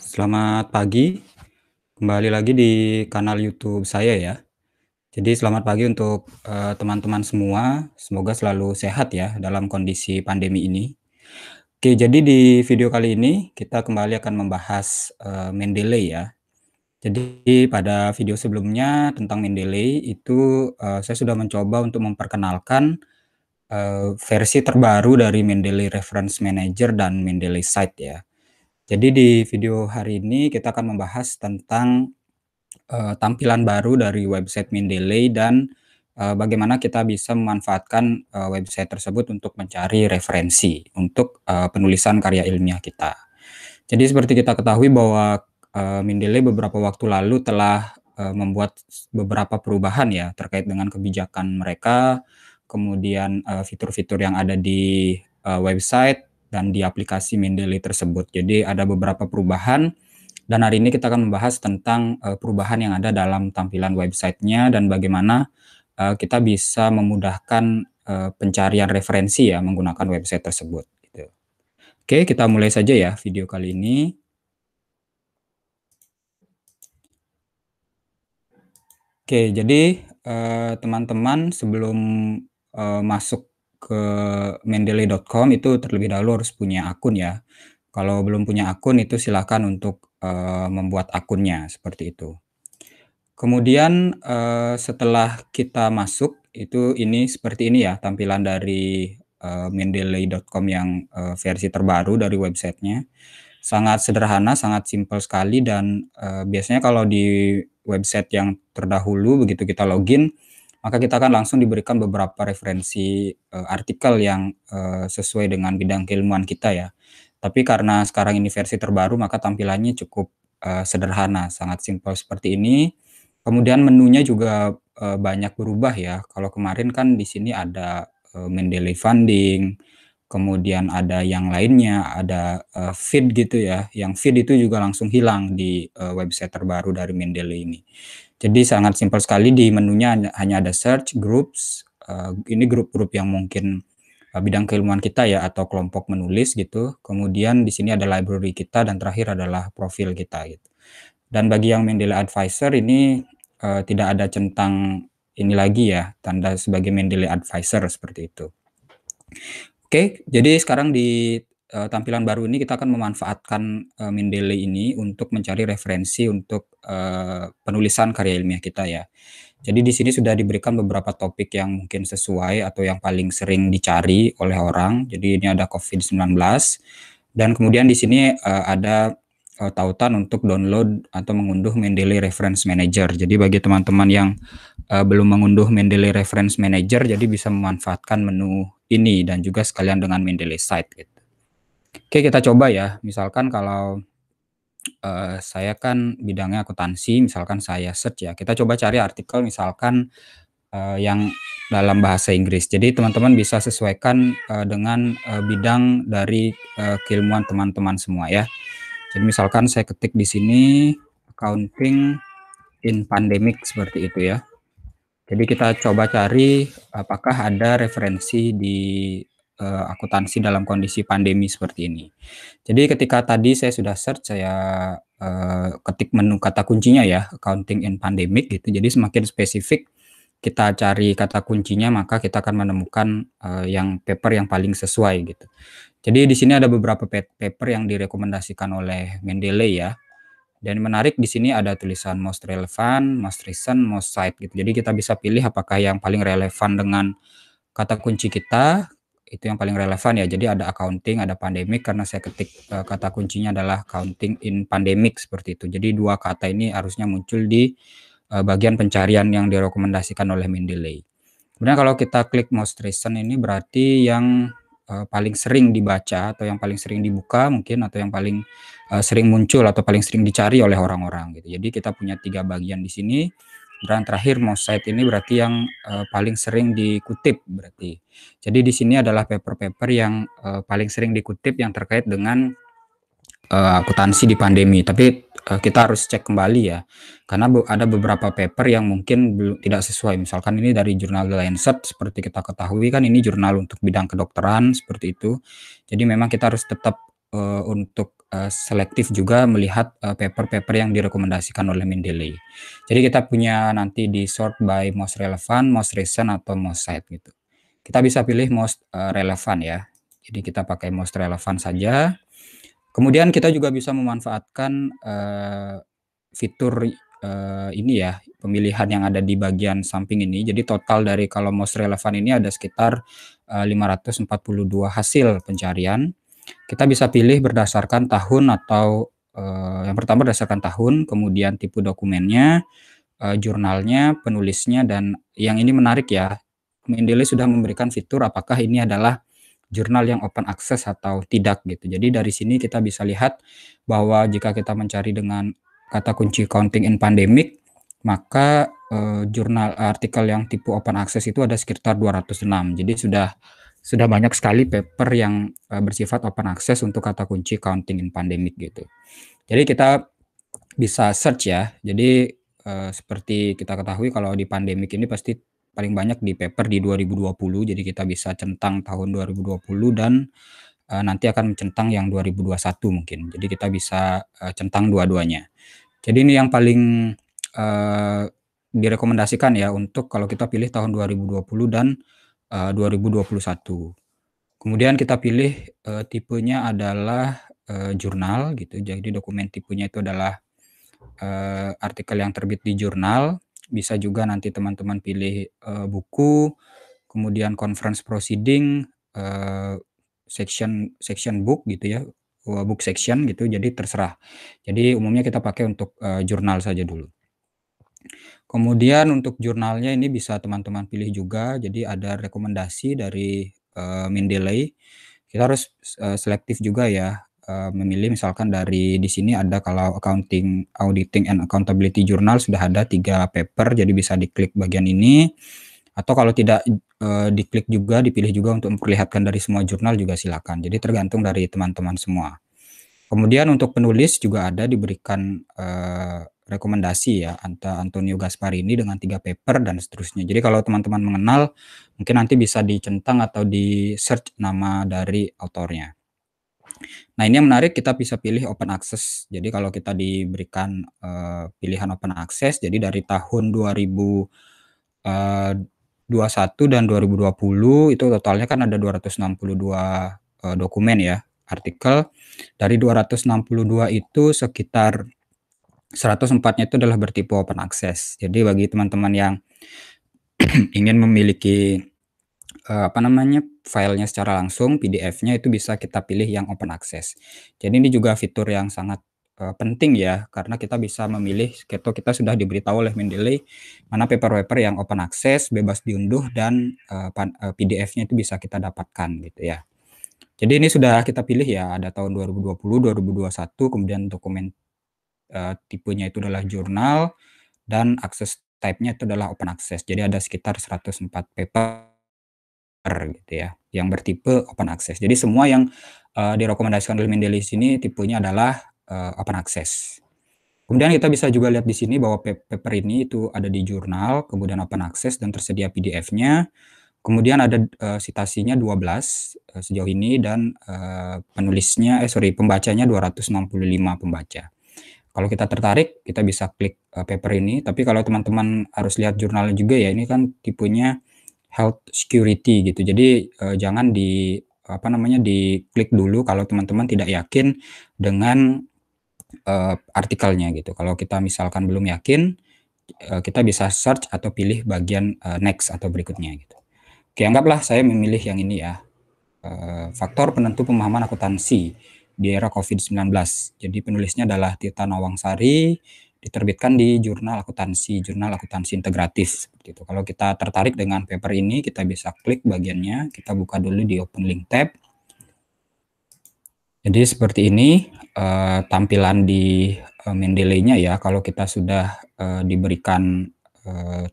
Selamat pagi, kembali lagi di kanal YouTube saya ya. Jadi selamat pagi untuk eh, teman-teman uh, semua, semoga selalu sehat ya dalam kondisi pandemi ini. Oke, jadi di video kali ini kita kembali akan membahas uh, Mendeley ya. Jadi pada video sebelumnya tentang Mendeley itu uh, saya sudah mencoba untuk memperkenalkan uh, versi terbaru dari Mendeley Reference Manager dan Mendeley Site ya. Jadi di video hari ini kita akan membahas tentang uh, tampilan baru dari website Mendeley dan uh, bagaimana kita bisa memanfaatkan uh, website tersebut untuk mencari referensi untuk uh, penulisan karya ilmiah kita. Jadi seperti kita ketahui bahwa uh, Mendeley beberapa waktu lalu telah uh, membuat beberapa perubahan ya terkait dengan kebijakan mereka, kemudian fitur-fitur uh, yang ada di uh, website dan di aplikasi Mendeley tersebut. Jadi ada beberapa perubahan dan hari ini kita akan membahas tentang uh, perubahan yang ada dalam tampilan websitenya dan bagaimana uh, kita bisa memudahkan uh, pencarian referensi ya menggunakan website tersebut. Gitu. Oke, kita mulai saja ya video kali ini. Oke, jadi teman-teman uh, sebelum uh, masuk ke mendeley.com itu terlebih dahulu harus punya akun ya. Kalau belum punya akun itu silakan untuk uh, membuat akunnya seperti itu. Kemudian uh, setelah kita masuk itu ini seperti ini ya tampilan dari uh, eh, mendeley.com yang uh, versi terbaru dari websitenya. Sangat sederhana, sangat simpel sekali dan uh, biasanya kalau di website yang terdahulu begitu kita login maka kita akan langsung diberikan beberapa referensi uh, artikel yang uh, sesuai dengan bidang keilmuan kita ya. Tapi karena sekarang ini versi terbaru, maka tampilannya cukup uh, sederhana, sangat simpel seperti ini. Kemudian menunya juga uh, banyak berubah ya. Kalau kemarin kan di sini ada uh, Mendeley Funding, kemudian ada yang lainnya, ada uh, feed gitu ya. Yang feed itu juga langsung hilang di uh, website terbaru dari Mendeley ini. Jadi sangat simpel sekali di menunya hanya, ada search, groups. Uh, ini grup-grup yang mungkin eh, bidang keilmuan kita ya atau kelompok menulis gitu. Kemudian di sini ada library kita dan terakhir adalah profil kita gitu. Dan bagi yang Mendeley Advisor ini uh, tidak ada centang ini lagi ya, tanda sebagai Mendeley Advisor seperti itu. Oke, jadi sekarang di Eh, tampilan baru ini kita akan memanfaatkan uh, ini untuk mencari referensi untuk uh, penulisan karya ilmiah kita ya. Jadi di sini sudah diberikan beberapa topik yang mungkin sesuai atau yang paling sering dicari oleh orang. Jadi ini ada COVID-19 dan kemudian di sini uh, ada uh, tautan untuk download atau mengunduh Mendeley Reference Manager. Jadi bagi teman-teman yang uh, belum mengunduh Mendeley Reference Manager jadi bisa memanfaatkan menu ini dan juga sekalian dengan Mendeley site gitu. Oke, kita coba ya. Misalkan kalau, uh, saya kan bidangnya akuntansi, misalkan saya search ya, kita coba cari artikel misalkan, uh, yang dalam bahasa Inggris. Jadi teman-teman bisa sesuaikan, uh, dengan, uh, bidang dari, uh, keilmuan teman-teman semua ya. Jadi misalkan saya ketik di sini accounting in pandemic seperti itu ya. Jadi kita coba cari apakah ada referensi di uh, akuntansi dalam kondisi pandemi seperti ini. Jadi ketika tadi saya sudah search, saya uh, ketik menu kata kuncinya ya, accounting in pandemic gitu. Jadi semakin spesifik kita cari kata kuncinya, maka kita akan menemukan uh, yang paper yang paling sesuai gitu. Jadi di sini ada beberapa paper yang direkomendasikan oleh Mendeley ya. Dan menarik di sini ada tulisan most relevant, most recent, most cited. gitu. Jadi kita bisa pilih apakah yang paling relevan dengan kata kunci kita, itu yang paling relevan ya. Jadi ada accounting, ada pandemic karena saya ketik uh, kata kuncinya adalah accounting in pandemic seperti itu. Jadi dua kata ini harusnya muncul di uh, bagian pencarian yang direkomendasikan oleh Mendeley. Kemudian kalau kita klik most recent ini berarti yang uh, paling sering dibaca atau yang paling sering dibuka mungkin atau yang paling uh, sering muncul atau paling sering dicari oleh orang-orang gitu. Jadi kita punya tiga bagian di sini dan terakhir Mosaic ini berarti yang uh, paling sering dikutip berarti. Jadi di sini adalah paper-paper yang uh, paling sering dikutip yang terkait dengan uh, akuntansi di pandemi. Tapi uh, kita harus cek kembali ya. Karena ada beberapa paper yang mungkin belum tidak sesuai. Misalkan ini dari jurnal The Lancet seperti kita ketahui kan ini jurnal untuk bidang kedokteran seperti itu. Jadi memang kita harus tetap uh, untuk Eh, selektif juga melihat eh, paper-paper yang direkomendasikan oleh Mendeley. Jadi kita punya nanti di sort by most relevant, most recent atau most site gitu. Kita bisa pilih most uh, relevant ya. Jadi kita pakai most relevant saja. Kemudian kita juga bisa memanfaatkan uh, fitur uh, ini ya, pemilihan yang ada di bagian samping ini. Jadi total dari kalau most relevant ini ada sekitar uh, 542 hasil pencarian. Kita bisa pilih berdasarkan tahun atau eh, yang pertama berdasarkan tahun, kemudian tipe dokumennya, eh, jurnalnya, penulisnya, dan yang ini menarik ya, Mendeley sudah memberikan fitur apakah ini adalah jurnal yang open access atau tidak gitu. Jadi dari sini kita bisa lihat bahwa jika kita mencari dengan kata kunci counting in pandemic, maka eh, jurnal artikel yang tipe open access itu ada sekitar 206. Jadi sudah sudah banyak sekali paper yang uh, bersifat open access untuk kata kunci counting in pandemic gitu. Jadi kita bisa search ya. Jadi uh, seperti kita ketahui kalau di pandemic ini pasti paling banyak di paper di 2020. Jadi kita bisa centang tahun 2020 dan uh, nanti akan mencentang yang 2021 mungkin. Jadi kita bisa uh, centang dua-duanya. Jadi ini yang paling uh, direkomendasikan ya untuk kalau kita pilih tahun 2020 dan 2021. Eh, kemudian kita pilih uh, tipenya adalah uh, jurnal gitu. Jadi dokumen tipenya itu adalah uh, artikel yang terbit di jurnal. Bisa juga nanti teman-teman pilih uh, buku, kemudian conference proceeding, uh, section section book gitu ya, book section gitu. Jadi terserah. Jadi umumnya kita pakai untuk uh, jurnal saja dulu. Kemudian untuk jurnalnya ini bisa teman-teman pilih juga. Jadi ada rekomendasi dari uh, eh, Mendeley. Kita harus uh, selektif juga ya uh, memilih misalkan dari di sini ada kalau accounting, auditing and accountability jurnal sudah ada tiga paper jadi bisa diklik bagian ini. Atau kalau tidak uh, diklik juga dipilih juga untuk memperlihatkan dari semua jurnal juga silakan. Jadi tergantung dari teman-teman semua. Kemudian untuk penulis juga ada diberikan uh, rekomendasi ya antara Antonio Gasparini dengan tiga paper dan seterusnya. Jadi kalau teman-teman mengenal mungkin nanti bisa dicentang atau di search nama dari autornya. Nah ini yang menarik kita bisa pilih open access. Jadi kalau kita diberikan uh, pilihan open access, jadi dari tahun 2021 eh, dan 2020 itu totalnya kan ada 262 uh, eh, dokumen ya artikel. Dari 262 itu sekitar 104-nya itu adalah bertipe open access. Jadi bagi teman-teman yang ingin memiliki uh, apa namanya filenya secara langsung PDF-nya itu bisa kita pilih yang open access. Jadi ini juga fitur yang sangat uh, penting ya karena kita bisa memilih keto kita sudah diberitahu oleh Mendeley mana paper-paper yang open access bebas diunduh dan uh, uh eh, PDF-nya itu bisa kita dapatkan gitu ya. Jadi ini sudah kita pilih ya ada tahun 2020, 2021 kemudian dokumen uh, tipenya itu adalah jurnal dan akses type-nya itu adalah open access. Jadi ada sekitar 104 paper gitu ya yang bertipe open access. Jadi semua yang uh, direkomendasikan oleh Mendeley ini tipenya adalah uh, open access. Kemudian kita bisa juga lihat di sini bahwa paper ini itu ada di jurnal, kemudian open access dan tersedia PDF-nya. Kemudian ada uh, sitasinya 12 uh, sejauh ini dan uh, penulisnya eh sorry pembacanya 265 pembaca. Kalau kita tertarik, kita bisa klik uh, paper ini. Tapi kalau teman-teman harus lihat jurnalnya juga ya, ini kan tipenya health security gitu. Jadi uh, jangan di apa namanya di klik dulu kalau teman-teman tidak yakin dengan uh, artikelnya gitu. Kalau kita misalkan belum yakin, uh, kita bisa search atau pilih bagian uh, next atau berikutnya gitu. Oke, anggaplah saya memilih yang ini ya. Uh, faktor penentu pemahaman akuntansi di era COVID-19. Jadi penulisnya adalah Tita Nawangsari, diterbitkan di jurnal akuntansi, jurnal akuntansi integratif seperti Kalau kita tertarik dengan paper ini, kita bisa klik bagiannya, kita buka dulu di Open Link tab. Jadi seperti ini uh, tampilan di uh, eh, Mendeley-nya ya. Kalau kita sudah uh, diberikan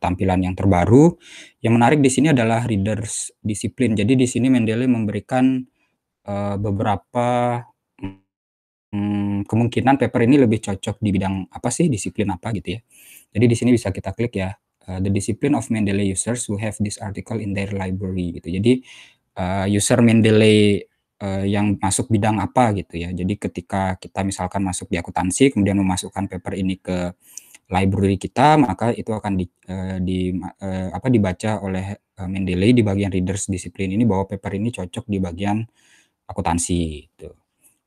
tampilan yang terbaru, yang menarik di sini adalah readers disiplin. Jadi di sini Mendeley memberikan uh, beberapa hmm, kemungkinan paper ini lebih cocok di bidang apa sih, disiplin apa gitu ya. Jadi di sini bisa kita klik ya, uh, the discipline of Mendeley users who have this article in their library gitu. Jadi uh, user Mendeley uh, yang masuk bidang apa gitu ya. Jadi ketika kita misalkan masuk di akuntansi kemudian memasukkan paper ini ke library kita maka itu akan di, uh, di uh, apa dibaca oleh uh, Mendeley di bagian readers disiplin ini bahwa paper ini cocok di bagian akuntansi gitu.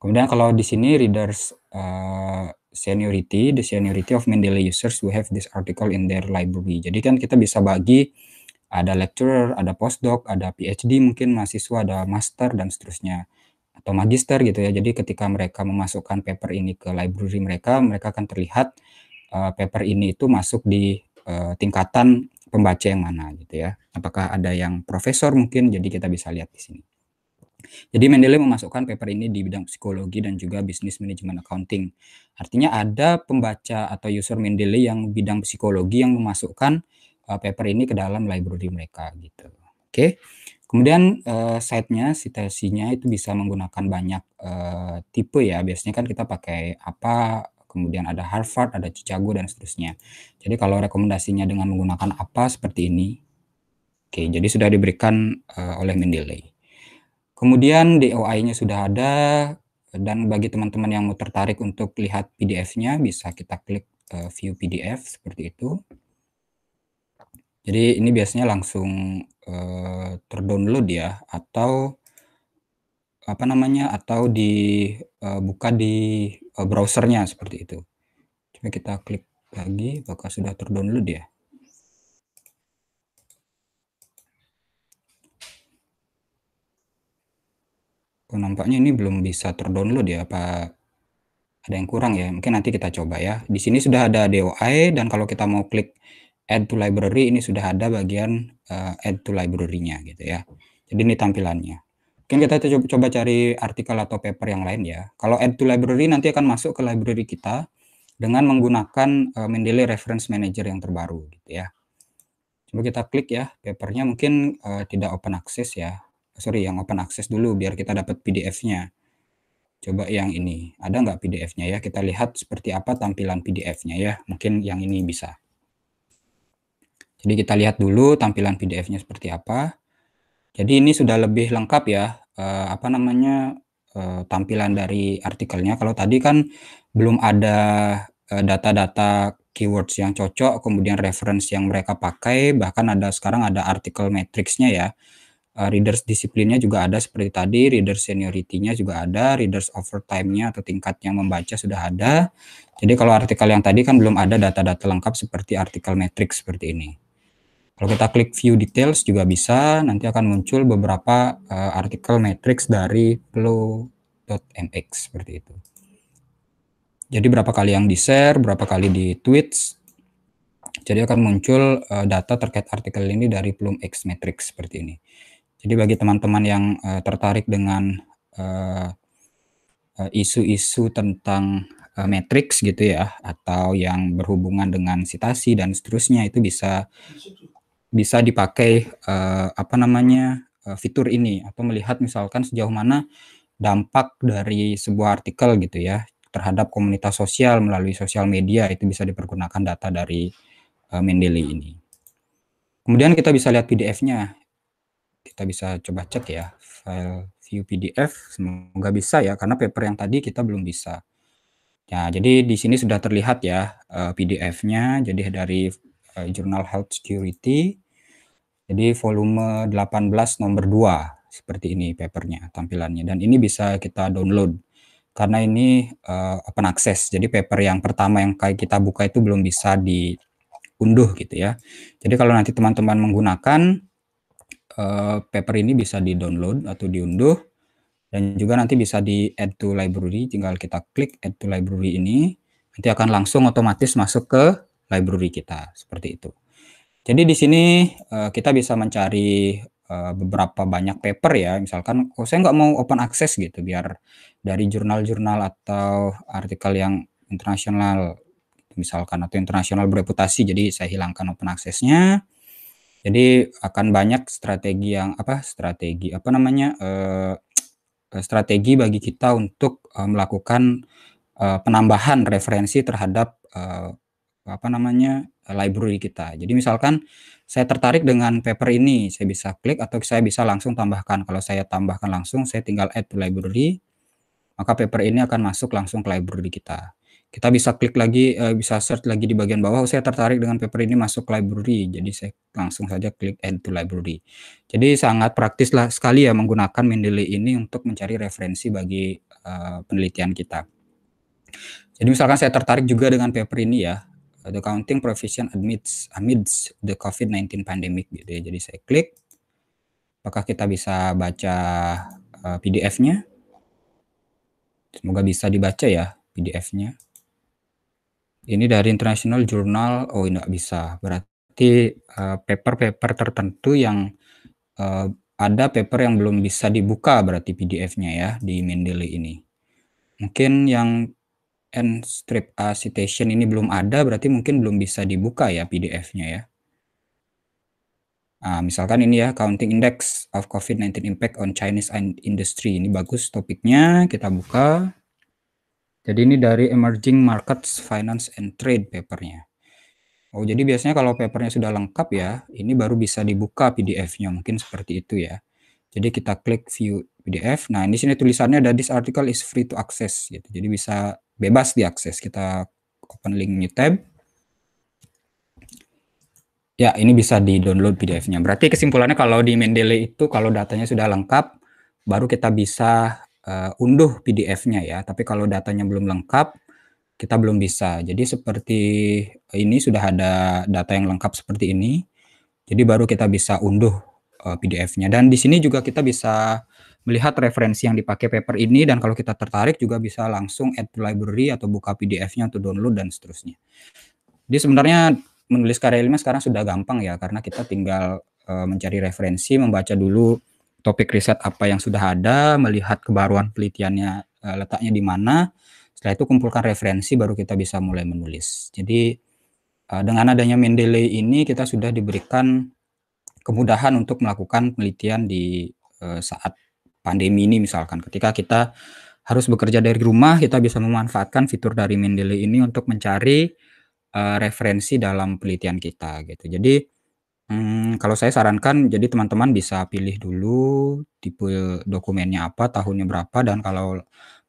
Kemudian kalau di sini readers uh, seniority, the seniority of Mendeley users who have this article in their library. Jadi kan kita bisa bagi ada lecturer, ada postdoc, ada PhD mungkin mahasiswa, ada master dan seterusnya atau magister gitu ya. Jadi ketika mereka memasukkan paper ini ke library mereka, mereka akan terlihat uh, paper ini itu masuk di uh, tingkatan pembaca yang mana gitu ya. Apakah ada yang profesor mungkin jadi kita bisa lihat di sini. Jadi Mendeley memasukkan paper ini di bidang psikologi dan juga bisnis manajemen accounting. Artinya ada pembaca atau user Mendeley yang bidang psikologi yang memasukkan uh, paper ini ke dalam library mereka gitu. Oke. Okay. Kemudian uh, site-nya, citasinya itu bisa menggunakan banyak uh, tipe ya. Biasanya kan kita pakai apa, kemudian ada Harvard, ada Chicago dan seterusnya. Jadi kalau rekomendasinya dengan menggunakan apa seperti ini. Oke, okay, jadi sudah diberikan uh, oleh Mendeley. Kemudian DOI-nya sudah ada dan bagi teman-teman yang mau tertarik untuk lihat PDF-nya bisa kita klik eh, view PDF seperti itu. Jadi ini biasanya langsung eh, terdownload ya atau apa namanya atau dibuka di uh, browsernya seperti itu. Coba kita klik lagi apakah sudah terdownload ya? Oh, nampaknya ini belum bisa terdownload ya, apa ada yang kurang ya? Mungkin nanti kita coba ya. Di sini sudah ada DOI dan kalau kita mau klik add to library ini sudah ada bagian uh, add to library-nya gitu ya. Jadi ini tampilannya. Mungkin kita coba, coba cari artikel atau paper yang lain ya. Kalau add to library nanti akan masuk ke library kita dengan menggunakan uh, Mendeley Reference Manager yang terbaru gitu ya. Coba kita klik ya, papernya mungkin uh, tidak open access ya sorry yang open access dulu biar kita dapat PDF-nya. Coba yang ini, ada nggak PDF-nya ya? Kita lihat seperti apa tampilan PDF-nya ya. Mungkin yang ini bisa. Jadi kita lihat dulu tampilan PDF-nya seperti apa. Jadi ini sudah lebih lengkap ya, eh, apa namanya eh, tampilan dari artikelnya. Kalau tadi kan belum ada eh, data-data keywords yang cocok, kemudian reference yang mereka pakai, bahkan ada sekarang ada artikel matrix-nya ya. Eh, readers disiplinnya juga ada seperti tadi, readers seniority-nya juga ada, readers overtime-nya atau tingkat yang membaca sudah ada. Jadi kalau artikel yang tadi kan belum ada data-data lengkap seperti artikel matrix seperti ini. Kalau kita klik view details juga bisa, nanti akan muncul beberapa uh, artikel matrix dari flow.mx seperti itu. Jadi berapa kali yang di-share, berapa kali di-tweets, jadi akan muncul eh, data terkait artikel ini dari plum X Matrix seperti ini. Jadi bagi teman-teman yang uh, tertarik dengan eh, eh, isu-isu uh, uh, tentang uh, matrix gitu ya atau yang berhubungan dengan sitasi dan seterusnya itu bisa bisa dipakai uh, apa namanya uh, fitur ini atau melihat misalkan sejauh mana dampak dari sebuah artikel gitu ya terhadap komunitas sosial melalui sosial media itu bisa dipergunakan data dari uh, Mendeley ini. Kemudian kita bisa lihat PDF-nya kita bisa coba cek ya file view PDF semoga bisa ya karena paper yang tadi kita belum bisa ya jadi di sini sudah terlihat ya eh, PDF-nya jadi dari eh, jurnal Health Security jadi volume 18 nomor 2 seperti ini papernya tampilannya dan ini bisa kita download karena ini uh, open access jadi paper yang pertama yang kayak kita buka itu belum bisa diunduh gitu ya jadi kalau nanti teman-teman menggunakan Eh, paper ini bisa di-download atau diunduh dan juga nanti bisa di add to library tinggal kita klik add to library ini nanti akan langsung otomatis masuk ke library kita seperti itu jadi di sini eh, kita bisa mencari eh, beberapa banyak paper ya misalkan oh saya nggak mau open access gitu biar dari jurnal-jurnal atau artikel yang internasional gitu. misalkan atau internasional bereputasi jadi saya hilangkan open accessnya jadi akan banyak strategi yang apa, strategi apa namanya, uh, strategi bagi kita untuk, uh, melakukan, uh, penambahan referensi terhadap, uh, apa namanya, library kita. Jadi misalkan saya tertarik dengan paper ini, saya bisa klik atau saya bisa langsung tambahkan. Kalau saya tambahkan langsung, saya tinggal add to library, maka paper ini akan masuk langsung ke library kita kita bisa klik lagi, uh, bisa search lagi di bagian bawah. saya tertarik dengan paper ini masuk library, jadi saya langsung saja klik add to library. Jadi sangat praktis lah sekali ya menggunakan Mendeley ini untuk mencari referensi bagi uh, penelitian kita. Jadi misalkan saya tertarik juga dengan paper ini ya, the counting provision amidst amidst the COVID-19 pandemic gitu ya. Jadi saya klik, apakah kita bisa baca uh, PDF-nya? Semoga bisa dibaca ya PDF-nya. Ini dari International Journal, oh tidak bisa. Berarti paper eh, paper-paper tertentu yang uh, ada paper yang belum bisa dibuka berarti PDF-nya ya di Mendeley ini. Mungkin yang N strip A citation ini belum ada berarti mungkin belum bisa dibuka ya PDF-nya ya. Nah, misalkan ini ya Counting Index of COVID-19 Impact on Chinese Industry. Ini bagus topiknya, kita buka. Jadi ini dari Emerging Markets Finance and Trade papernya. Oh, jadi biasanya kalau papernya sudah lengkap ya, ini baru bisa dibuka PDF-nya, mungkin seperti itu ya. Jadi kita klik view PDF. Nah, ini sini tulisannya ada this article is free to access gitu. Jadi bisa bebas diakses. Kita open link new tab. Ya, ini bisa di-download PDF-nya. Berarti kesimpulannya kalau di Mendeley itu kalau datanya sudah lengkap, baru kita bisa uh, unduh PDF-nya ya. Tapi kalau datanya belum lengkap, kita belum bisa. Jadi seperti ini sudah ada data yang lengkap seperti ini. Jadi baru kita bisa unduh uh, eh, PDF-nya. Dan di sini juga kita bisa melihat referensi yang dipakai paper ini dan kalau kita tertarik juga bisa langsung add to library atau buka PDF-nya untuk download dan seterusnya. Jadi sebenarnya menulis karya ilmiah sekarang sudah gampang ya karena kita tinggal eh, mencari referensi, membaca dulu topik riset apa yang sudah ada, melihat kebaruan penelitiannya eh, letaknya di mana. Setelah itu kumpulkan referensi baru kita bisa mulai menulis. Jadi eh, dengan adanya Mendeley ini kita sudah diberikan kemudahan untuk melakukan penelitian di eh, saat pandemi ini misalkan ketika kita harus bekerja dari rumah kita bisa memanfaatkan fitur dari Mendeley ini untuk mencari referensi dalam penelitian kita gitu. Jadi Hmm, kalau saya sarankan jadi teman-teman bisa pilih dulu tipe dokumennya apa, tahunnya berapa, dan kalau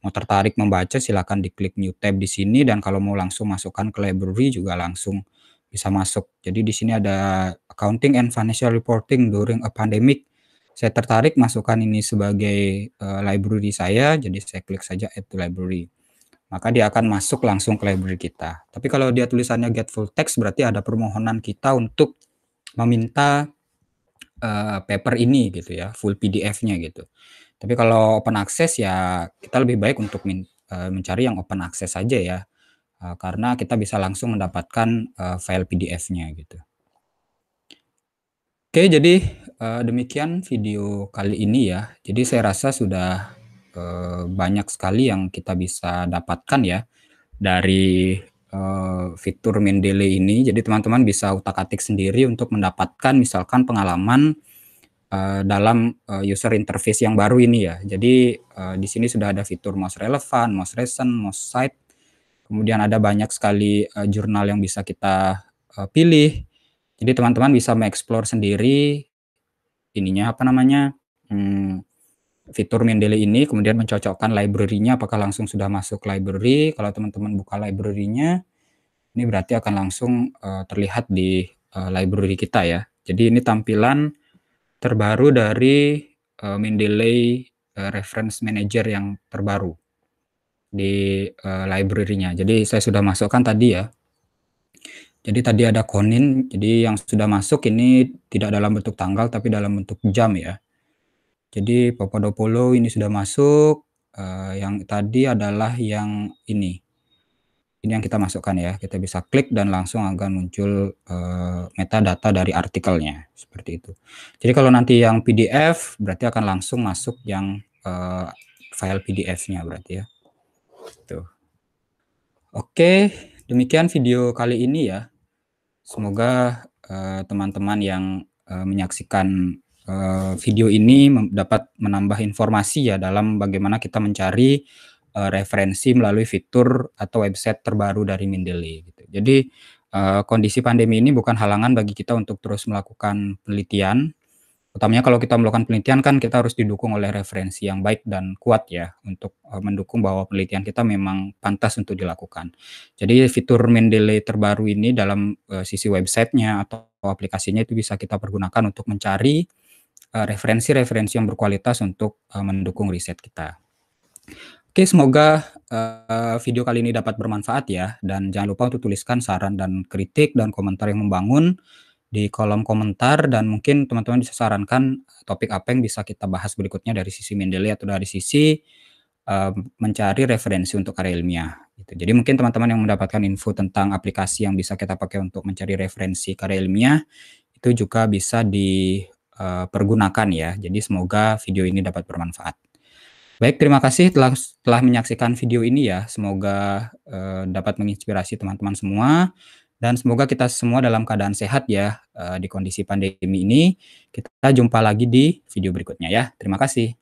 mau tertarik membaca silakan diklik new tab di sini dan kalau mau langsung masukkan ke library juga langsung bisa masuk. Jadi di sini ada accounting and financial reporting during a pandemic. Saya tertarik masukkan ini sebagai, uh, library saya, jadi saya klik saja add to library. Maka dia akan masuk langsung ke library kita. Tapi kalau dia tulisannya get full text berarti ada permohonan kita untuk meminta uh, paper ini gitu ya, full PDF-nya gitu. Tapi kalau open access ya kita lebih baik untuk min, uh, mencari yang open access saja ya. Uh, karena kita bisa langsung mendapatkan uh, file PDF-nya gitu. Oke, jadi uh, demikian video kali ini ya. Jadi saya rasa sudah uh, banyak sekali yang kita bisa dapatkan ya dari uh, fitur Mendeley ini. Jadi teman-teman bisa utak-atik sendiri untuk mendapatkan misalkan pengalaman uh, dalam uh, user interface yang baru ini ya. Jadi uh, di sini sudah ada fitur most relevant, most recent, most site. Kemudian ada banyak sekali uh, jurnal yang bisa kita uh, pilih. Jadi teman-teman bisa mengeksplor sendiri ininya apa namanya? Hmm, fitur Mendeley ini kemudian mencocokkan library-nya apakah langsung sudah masuk library. Kalau teman-teman buka library-nya ini berarti akan langsung uh, terlihat di uh, library kita ya. Jadi ini tampilan terbaru dari uh, Mendeley uh, Reference Manager yang terbaru di uh, library-nya. Jadi saya sudah masukkan tadi ya. Jadi tadi ada konin, jadi yang sudah masuk ini tidak dalam bentuk tanggal tapi dalam bentuk jam ya. Jadi Papadopoulos ini sudah masuk. Uh, yang tadi adalah yang ini. Ini yang kita masukkan ya. Kita bisa klik dan langsung akan muncul uh, metadata dari artikelnya seperti itu. Jadi kalau nanti yang PDF berarti akan langsung masuk yang uh, file PDF-nya berarti ya. Tuh. Oke, demikian video kali ini ya. Semoga teman-teman uh, yang uh, menyaksikan Eh, video ini dapat menambah informasi ya dalam bagaimana kita mencari eh, referensi melalui fitur atau website terbaru dari Mindeli. Gitu. Jadi eh, kondisi pandemi ini bukan halangan bagi kita untuk terus melakukan penelitian. Utamanya kalau kita melakukan penelitian kan kita harus didukung oleh referensi yang baik dan kuat ya untuk mendukung bahwa penelitian kita memang pantas untuk dilakukan. Jadi fitur Mendeley terbaru ini dalam sisi websitenya atau aplikasinya itu bisa kita pergunakan untuk mencari Eh, referensi-referensi yang berkualitas untuk eh, mendukung riset kita. Oke, semoga eh, video kali ini dapat bermanfaat ya. Dan jangan lupa untuk tuliskan saran dan kritik dan komentar yang membangun di kolom komentar. Dan mungkin teman-teman bisa sarankan topik apa yang bisa kita bahas berikutnya dari sisi Mendeley atau dari sisi mencari referensi untuk karya ilmiah. Gitu. Jadi mungkin teman-teman yang mendapatkan info tentang aplikasi yang bisa kita pakai untuk mencari referensi karya ilmiah, itu juga bisa di Eh, pergunakan ya. Jadi semoga video ini dapat bermanfaat. Baik, terima kasih telah telah menyaksikan video ini ya. Semoga uh, dapat menginspirasi teman-teman semua dan semoga kita semua dalam keadaan sehat ya uh, di kondisi pandemi ini. Kita jumpa lagi di video berikutnya ya. Terima kasih.